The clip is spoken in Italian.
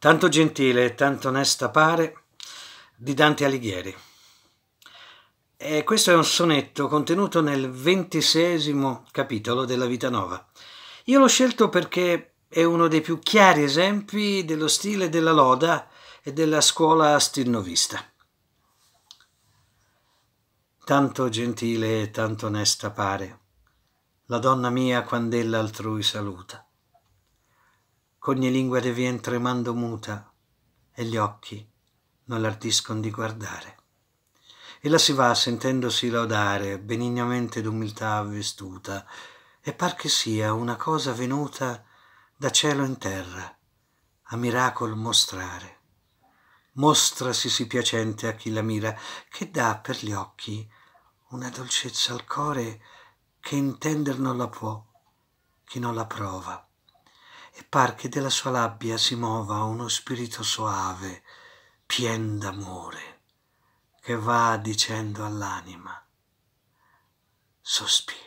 Tanto gentile e tanto onesta pare di Dante Alighieri. E questo è un sonetto contenuto nel ventisesimo capitolo della Vita Nova. Io l'ho scelto perché è uno dei più chiari esempi dello stile della loda e della scuola stilnovista. Tanto gentile e tanto onesta pare la donna mia quand'ella altrui saluta cogne lingua revien tremando muta e gli occhi non l'ardiscon di guardare. E la si va sentendosi laudare, benignamente d'umiltà avvestuta, e par che sia una cosa venuta da cielo in terra, a miracol mostrare. Mostrasi sì piacente a chi la mira, che dà per gli occhi una dolcezza al core che intender non la può chi non la prova e par che della sua labbia si muova uno spirito soave, pien d'amore, che va dicendo all'anima, sospira.